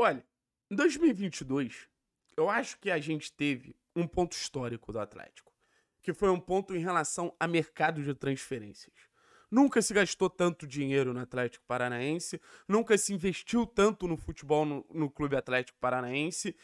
Olha, em 2022, eu acho que a gente teve um ponto histórico do Atlético, que foi um ponto em relação a mercado de transferências. Nunca se gastou tanto dinheiro no Atlético Paranaense, nunca se investiu tanto no futebol no, no Clube Atlético Paranaense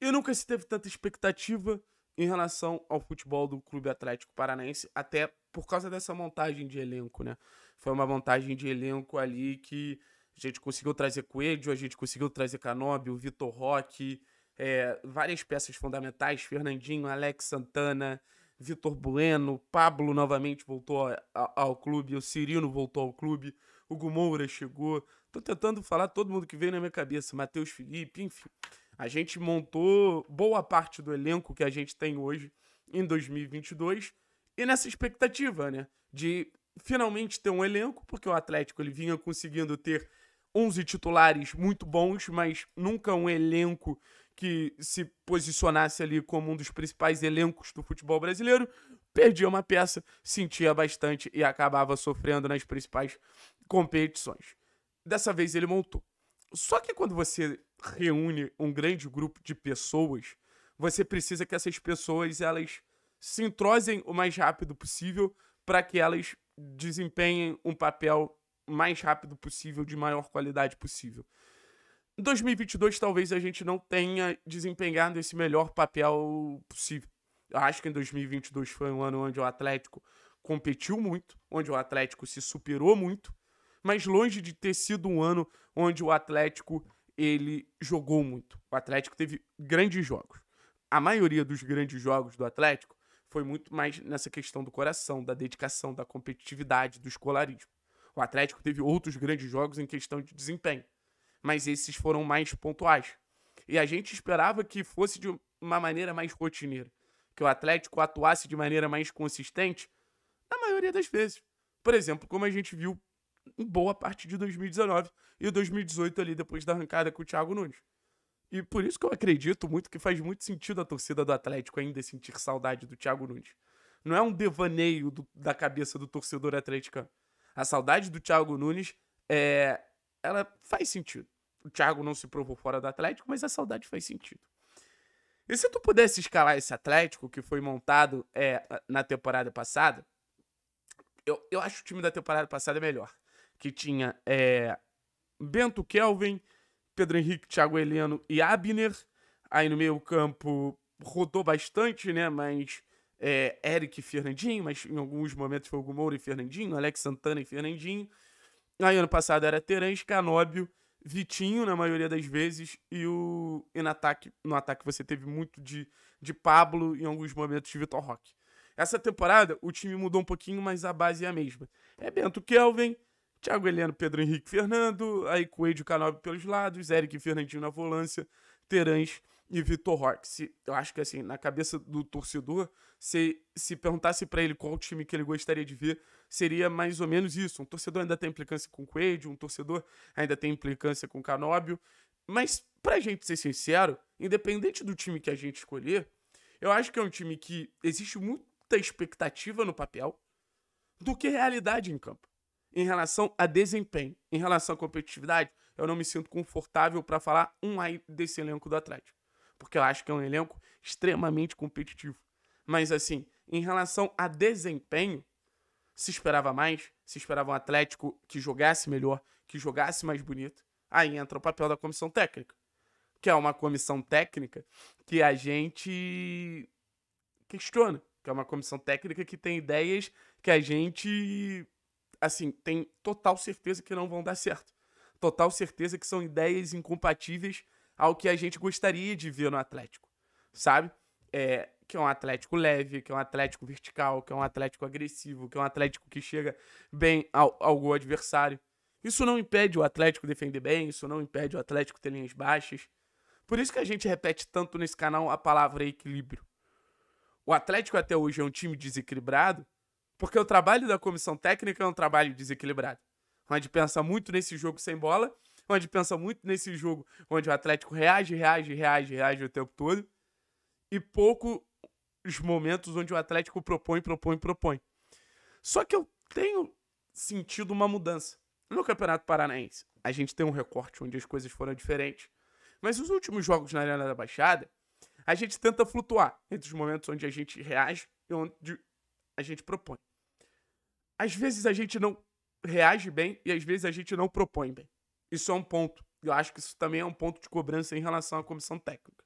e nunca se teve tanta expectativa em relação ao futebol do Clube Atlético Paranaense, até por causa dessa montagem de elenco, né? Foi uma montagem de elenco ali que a gente conseguiu trazer Coelho, a gente conseguiu trazer Canobio, o Vitor Roque, é, várias peças fundamentais, Fernandinho, Alex Santana, Vitor Bueno, Pablo novamente voltou a, a, ao clube, o Cirino voltou ao clube, o Gumoura chegou. Tô tentando falar todo mundo que veio na minha cabeça, Matheus Felipe, enfim. A gente montou boa parte do elenco que a gente tem hoje em 2022 e nessa expectativa, né, de finalmente ter um elenco, porque o Atlético ele vinha conseguindo ter 11 titulares muito bons, mas nunca um elenco que se posicionasse ali como um dos principais elencos do futebol brasileiro, perdia uma peça, sentia bastante e acabava sofrendo nas principais competições. Dessa vez ele montou. Só que quando você reúne um grande grupo de pessoas, você precisa que essas pessoas elas se entrosem o mais rápido possível para que elas desempenhem um papel mais rápido possível, de maior qualidade possível. Em 2022, talvez a gente não tenha desempenhado esse melhor papel possível. Eu acho que em 2022 foi um ano onde o Atlético competiu muito, onde o Atlético se superou muito, mas longe de ter sido um ano onde o Atlético ele jogou muito. O Atlético teve grandes jogos. A maioria dos grandes jogos do Atlético foi muito mais nessa questão do coração, da dedicação, da competitividade, do escolarismo. O Atlético teve outros grandes jogos em questão de desempenho, mas esses foram mais pontuais. E a gente esperava que fosse de uma maneira mais rotineira, que o Atlético atuasse de maneira mais consistente, na maioria das vezes. Por exemplo, como a gente viu em boa parte de 2019 e 2018 ali depois da arrancada com o Thiago Nunes. E por isso que eu acredito muito que faz muito sentido a torcida do Atlético ainda sentir saudade do Thiago Nunes. Não é um devaneio do, da cabeça do torcedor atleticano a saudade do Thiago Nunes, é, ela faz sentido. O Thiago não se provou fora do Atlético, mas a saudade faz sentido. E se tu pudesse escalar esse Atlético que foi montado é, na temporada passada, eu, eu acho o time da temporada passada melhor. Que tinha é, Bento Kelvin, Pedro Henrique, Thiago Heleno e Abner. Aí no meio campo rodou bastante, né? Mas é, Eric e Fernandinho, mas em alguns momentos foi o Gumoura e Fernandinho, Alex Santana e Fernandinho. Aí ano passado era Terence, Canóbio, Vitinho na maioria das vezes e o e no ataque, no ataque você teve muito de, de Pablo e em alguns momentos de Vitor Roque. Essa temporada o time mudou um pouquinho, mas a base é a mesma. É Bento Kelvin, Thiago Heleno, Pedro Henrique Fernando, aí Coelho Canóbio pelos lados, Eric e Fernandinho na volância, Terãs e Vitor Roque. Se, eu acho que, assim, na cabeça do torcedor, se, se perguntasse para ele qual time que ele gostaria de ver, seria mais ou menos isso. Um torcedor ainda tem implicância com o Quaid, um torcedor ainda tem implicância com o Canóbio. Mas, pra gente ser sincero, independente do time que a gente escolher, eu acho que é um time que existe muita expectativa no papel do que realidade em campo. Em relação a desempenho, em relação à competitividade, eu não me sinto confortável para falar um aí desse elenco do Atlético porque eu acho que é um elenco extremamente competitivo. Mas assim, em relação a desempenho, se esperava mais, se esperava um Atlético que jogasse melhor, que jogasse mais bonito. Aí entra o papel da comissão técnica, que é uma comissão técnica que a gente questiona, que é uma comissão técnica que tem ideias que a gente assim, tem total certeza que não vão dar certo. Total certeza que são ideias incompatíveis ao que a gente gostaria de ver no Atlético, sabe? É, que é um Atlético leve, que é um Atlético vertical, que é um Atlético agressivo, que é um Atlético que chega bem ao, ao gol adversário. Isso não impede o Atlético defender bem, isso não impede o Atlético ter linhas baixas. Por isso que a gente repete tanto nesse canal a palavra equilíbrio. O Atlético até hoje é um time desequilibrado, porque o trabalho da comissão técnica é um trabalho desequilibrado. A gente pensa muito nesse jogo sem bola onde pensa muito nesse jogo, onde o Atlético reage, reage, reage, reage o tempo todo, e pouco os momentos onde o Atlético propõe, propõe, propõe. Só que eu tenho sentido uma mudança. No Campeonato Paranaense, a gente tem um recorte onde as coisas foram diferentes. Mas os últimos jogos na Arena da Baixada, a gente tenta flutuar entre os momentos onde a gente reage e onde a gente propõe. Às vezes a gente não reage bem e às vezes a gente não propõe bem. Isso é um ponto. Eu acho que isso também é um ponto de cobrança em relação à comissão técnica.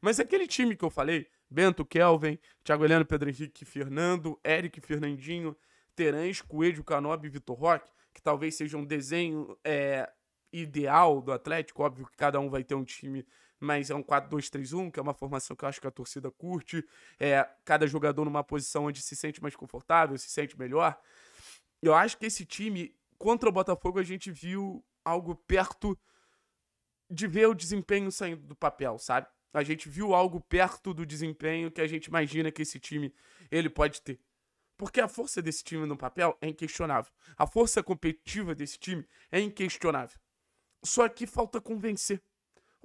Mas aquele time que eu falei, Bento, Kelvin, Thiago Heleno, Pedro Henrique, Fernando, Eric, Fernandinho, Terãs, Coelho, Canobi Vitor Roque, que talvez seja um desenho é, ideal do Atlético, óbvio que cada um vai ter um time, mas é um 4-2-3-1, que é uma formação que eu acho que a torcida curte, é, cada jogador numa posição onde se sente mais confortável, se sente melhor. Eu acho que esse time, contra o Botafogo, a gente viu algo perto de ver o desempenho saindo do papel, sabe? A gente viu algo perto do desempenho que a gente imagina que esse time ele pode ter. Porque a força desse time no papel é inquestionável. A força competitiva desse time é inquestionável. Só que falta convencer.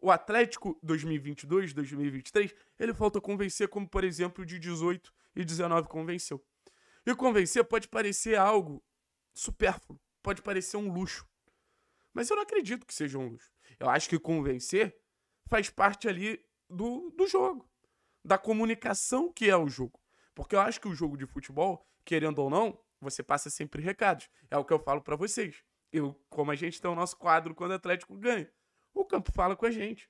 O Atlético 2022, 2023, ele falta convencer como, por exemplo, de 18 e 19 convenceu. E convencer pode parecer algo supérfluo, pode parecer um luxo. Mas eu não acredito que seja um luxo. Eu acho que convencer faz parte ali do, do jogo, da comunicação que é o jogo. Porque eu acho que o jogo de futebol, querendo ou não, você passa sempre recados. É o que eu falo para vocês. Eu, como a gente tem o nosso quadro quando o Atlético ganha, o campo fala com a gente.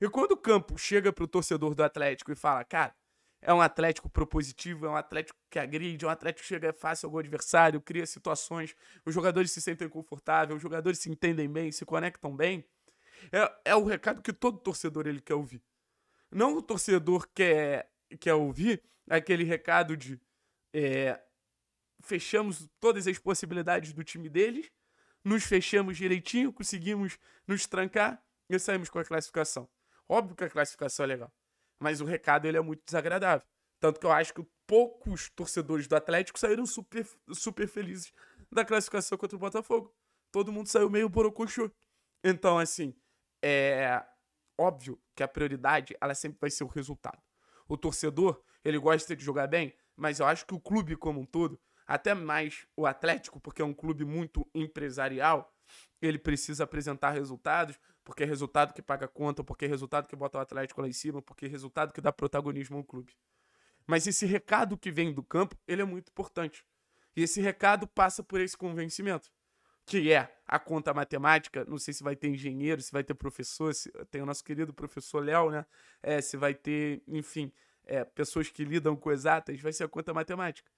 E quando o campo chega pro torcedor do Atlético e fala, cara, é um Atlético propositivo, é um Atlético que agride, é um Atlético que chega fácil ao adversário, cria situações, os jogadores se sentem confortáveis, os jogadores se entendem bem, se conectam bem. É, é o recado que todo torcedor ele quer ouvir. Não o torcedor quer, quer ouvir aquele recado de é, fechamos todas as possibilidades do time deles, nos fechamos direitinho, conseguimos nos trancar e saímos com a classificação. Óbvio que a classificação é legal mas o recado ele é muito desagradável. Tanto que eu acho que poucos torcedores do Atlético saíram super, super felizes da classificação contra o Botafogo. Todo mundo saiu meio borocochô. Então, assim, é óbvio que a prioridade ela sempre vai ser o resultado. O torcedor, ele gosta de jogar bem, mas eu acho que o clube como um todo, até mais o Atlético, porque é um clube muito empresarial, ele precisa apresentar resultados porque é resultado que paga conta, porque é resultado que bota o Atlético lá em cima, porque é resultado que dá protagonismo ao clube. Mas esse recado que vem do campo, ele é muito importante. E esse recado passa por esse convencimento, que é a conta matemática, não sei se vai ter engenheiro, se vai ter professor, se, tem o nosso querido professor Léo, né? É, se vai ter, enfim, é, pessoas que lidam com exatas, vai ser a conta matemática,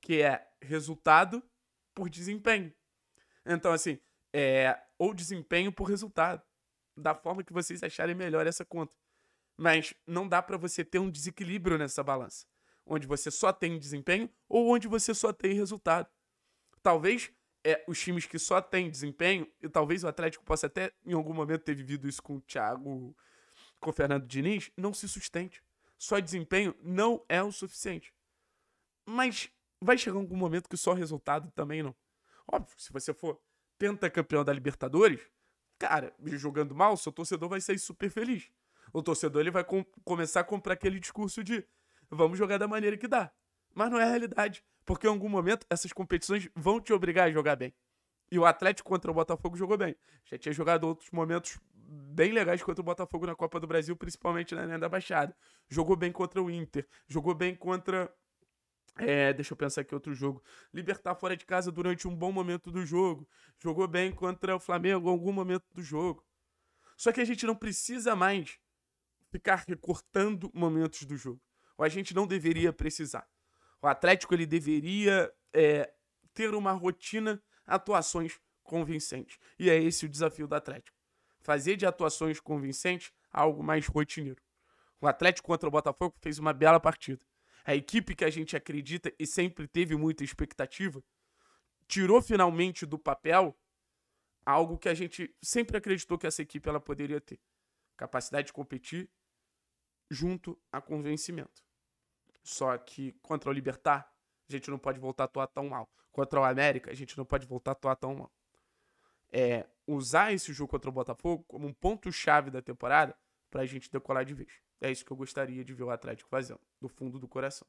que é resultado por desempenho. Então, assim, é, ou desempenho por resultado da forma que vocês acharem melhor essa conta. Mas não dá para você ter um desequilíbrio nessa balança, onde você só tem desempenho ou onde você só tem resultado. Talvez é, os times que só têm desempenho, e talvez o Atlético possa até em algum momento ter vivido isso com o Thiago, com o Fernando Diniz, não se sustente. Só desempenho não é o suficiente. Mas vai chegar algum momento que só resultado também não. Óbvio, se você for pentacampeão da Libertadores, cara, jogando mal, seu torcedor vai sair super feliz. O torcedor ele vai com começar a comprar aquele discurso de vamos jogar da maneira que dá. Mas não é a realidade, porque em algum momento essas competições vão te obrigar a jogar bem. E o Atlético contra o Botafogo jogou bem. Já tinha jogado outros momentos bem legais contra o Botafogo na Copa do Brasil, principalmente na Arena da Baixada. Jogou bem contra o Inter, jogou bem contra é, deixa eu pensar aqui outro jogo. Libertar fora de casa durante um bom momento do jogo. Jogou bem contra o Flamengo em algum momento do jogo. Só que a gente não precisa mais ficar recortando momentos do jogo. Ou a gente não deveria precisar. O Atlético ele deveria é, ter uma rotina, atuações convincentes. E é esse o desafio do Atlético. Fazer de atuações convincentes algo mais rotineiro. O Atlético contra o Botafogo fez uma bela partida a equipe que a gente acredita e sempre teve muita expectativa, tirou finalmente do papel algo que a gente sempre acreditou que essa equipe ela poderia ter: capacidade de competir junto a convencimento. Só que contra o Libertar, a gente não pode voltar a atuar tão mal. Contra o América, a gente não pode voltar a atuar tão mal. É, usar esse jogo contra o Botafogo como um ponto-chave da temporada para a gente decolar de vez. É isso que eu gostaria de ver o Atlético fazendo, do fundo do coração.